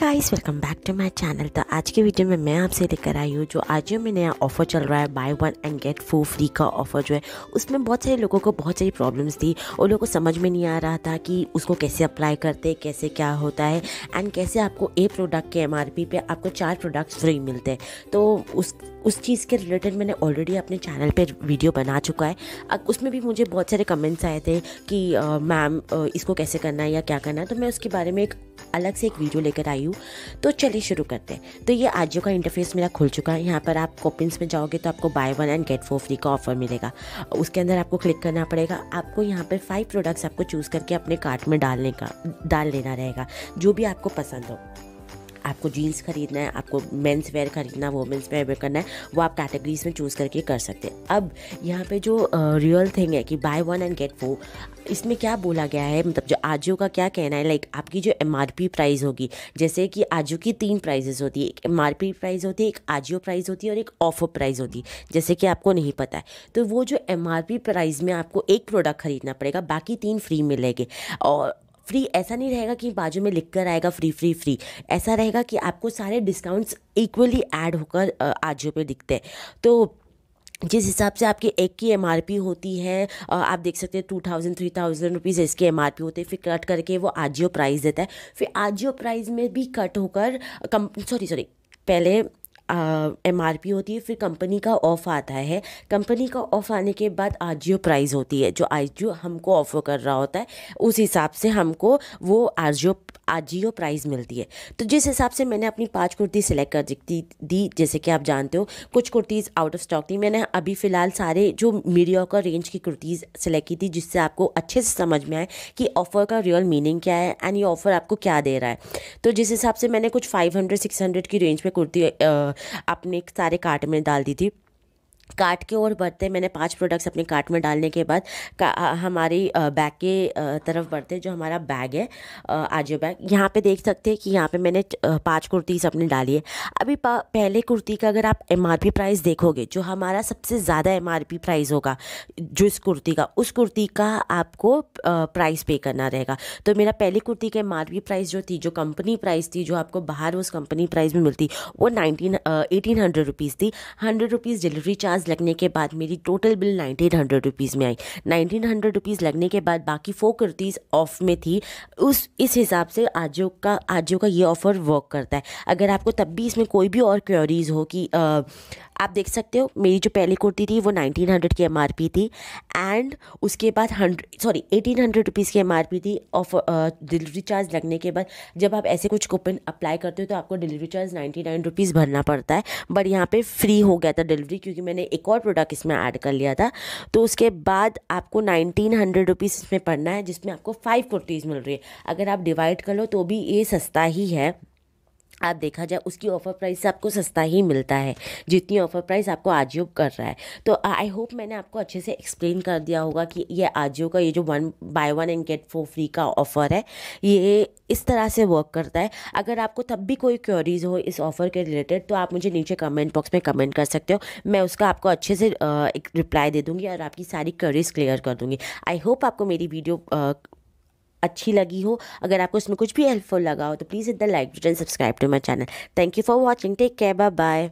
guys welcome back to my channel तो आज के वीडियो में मैं आपसे लेकर आई हूँ जो आज में नया ऑफर चल रहा है buy one and get four free का ऑफर जो है उसमें बहुत सारे लोगों को बहुत सारी प्रॉब्लम्स थी और लोगों को समझ में नहीं आ रहा था कि उसको कैसे अप्लाई करते कैसे क्या होता है एंड कैसे आपको ए प्रोडक्ट के एम पे आपको चार प्रोडक्ट्स फ्री मिलते हैं तो उस उस चीज़ के रिलेटेड मैंने ऑलरेडी अपने चैनल पर वीडियो बना चुका है उसमें भी मुझे बहुत सारे कमेंट्स आए थे कि मैम इसको कैसे करना है या क्या करना है तो मैं उसके बारे में एक अलग से एक वीडियो लेकर आई हूँ तो चलिए शुरू करते हैं तो ये आजियो का इंटरफेस मेरा खुल चुका है यहाँ पर आप कॉपिन्स में जाओगे तो आपको buy one and get four free का ऑफर मिलेगा उसके अंदर आपको क्लिक करना पड़ेगा आपको यहाँ पर फाइव प्रोडक्ट्स आपको चूज़ करके अपने कार्ट में डालने का डाल लेना रहेगा जो भी आपको पसंद हो आपको जीन्स खरीदना है आपको मेन्स वेयर खरीदना वुमेंस वेयर वेयर करना है वो आप कैटेगरीज में चूज़ करके कर सकते हैं अब यहाँ पे जो रियल uh, थिंग है कि buy one and get four इसमें क्या बोला गया है मतलब जो आजियो का क्या कहना है लाइक like, आपकी जो एम आर प्राइस होगी जैसे कि आजियो की तीन प्राइजेस होती है एक एम आर पी प्राइज़ होती है एक आजियो प्राइज़ होती है और एक ऑफर प्राइज होती है जैसे कि आपको नहीं पता है तो वो जो एम आर प्राइज़ में आपको एक प्रोडक्ट खरीदना पड़ेगा बाकी तीन फ्री मिलेंगे और फ्री ऐसा नहीं रहेगा कि बाजू में लिख कर आएगा फ्री फ्री फ्री ऐसा रहेगा कि आपको सारे डिस्काउंट्स इक्वली ऐड होकर आजियो पे दिखते हैं तो जिस हिसाब से आपके एक की एम होती है आप देख सकते हैं two thousand three thousand rupees इसके एम आर होते हैं फिर कट करके वो आजियो प्राइस देता है फिर आजियो प्राइस में भी कट होकर कम सॉरी सॉरी पहले एम आर पी होती है फिर कंपनी का ऑफ़ आता है कंपनी का ऑफ़ आने के बाद आर जी ओ प्राइज़ होती है जो आर जी ओ हमको ऑफ़र कर रहा होता है उस हिसाब से हमको वो R G O R G O price मिलती है तो जिस हिसाब से मैंने अपनी पाँच कुर्ती सिलेक्ट कर दी दी जैसे कि आप जानते हो कुछ कुर्तीज़ आउट ऑफ स्टॉक थी मैंने अभी फ़िलहाल सारे जो मीडिया का रेंज की कुर्तीज़ सेलेक्ट की थी जिससे आपको अच्छे से समझ में आए कि ऑफ़र का रियल मीनिंग क्या है एंड ये ऑफ़र आपको क्या दे रहा है तो जिस हिसाब से मैंने कुछ फाइव हंड्रेड सिक्स हंड्रेड की रेंज में कुर्ती अपने सारे कार्ट में डाल दी थी कार्ट के ओर बढ़ते मैंने पांच प्रोडक्ट्स अपने कार्ट में डालने के बाद हमारी बैग के तरफ बढ़ते जो हमारा बैग है आजो बैग यहाँ पे देख सकते हैं कि यहाँ पे मैंने पांच कुर्तीज़ अपने डाली है अभी पहले कुर्ती का अगर आप एम प्राइस देखोगे जो हमारा सबसे ज़्यादा एम प्राइस होगा जो इस कुर्ती का उस कुर्ती का आपको प्राइस पे करना रहेगा तो मेरा पहली कुर्ती का एम प्राइस जो थी जो कंपनी प्राइस थी जो आपको बाहर उस कंपनी प्राइस में मिलती वो नाइनटीन एटीन हंड्रेड रुपीज़ थी hundred rupees delivery charge charge लगने के बाद मेरी total bill nineteen hundred rupees में आई नाइनटीन हंड्रेड रुपीज़ लगने के बाद बाकी फोर कुर्तीज़ ऑफ में थी उस इस हिसाब से आजो का आजो का ये ऑफ़र वर्क करता है अगर आपको तब भी इसमें कोई भी और क्योरीज़ हो कि आ, आप देख सकते हो मेरी जो पहली कुर्ती थी वो नाइनटीन हंड्रेड की एम थी एंड उसके बाद hundred sorry eighteen hundred rupees की एम थी ऑफ डिलीवरी चार्ज लगने के बाद जब आप ऐसे कुछ कूपन अप्लाई करते हो तो आपको delivery charge ninety nine rupees भरना पड़ता है बट यहाँ पे फ्री हो गया था डिलीवरी क्योंकि मैंने एक और प्रोडक्ट इसमें ऐड कर लिया था तो उसके बाद आपको नाइनटीन हंड्रेड रुपीज़ इसमें पड़ना है जिसमें आपको फाइव कुर्तीज़ मिल रही है अगर आप डिवाइड कर लो तो भी ये सस्ता ही है आप देखा जाए उसकी ऑफ़र प्राइस से आपको सस्ता ही मिलता है जितनी ऑफ़र प्राइस आपको आजियो कर रहा है तो आई होप मैंने आपको अच्छे से एक्सप्लेन कर दिया होगा कि ये आजियो का ये जो one buy one and get four free का ऑफ़र है ये इस तरह से वर्क करता है अगर आपको तब भी कोई क्योरीज हो इस ऑफ़र के रिलेटेड तो आप मुझे नीचे कमेंट बॉक्स में कमेंट कर सकते हो मैं उसका आपको अच्छे से एक रिप्लाई दे दूँगी और आपकी सारी क्योरीज क्लियर कर दूँगी आई होप आपको मेरी वीडियो अच्छी लगी हो अगर आपको इसमें कुछ भी हेल्पफुल लगा हो तो please hit the like button subscribe to my channel thank you for watching take care bye bye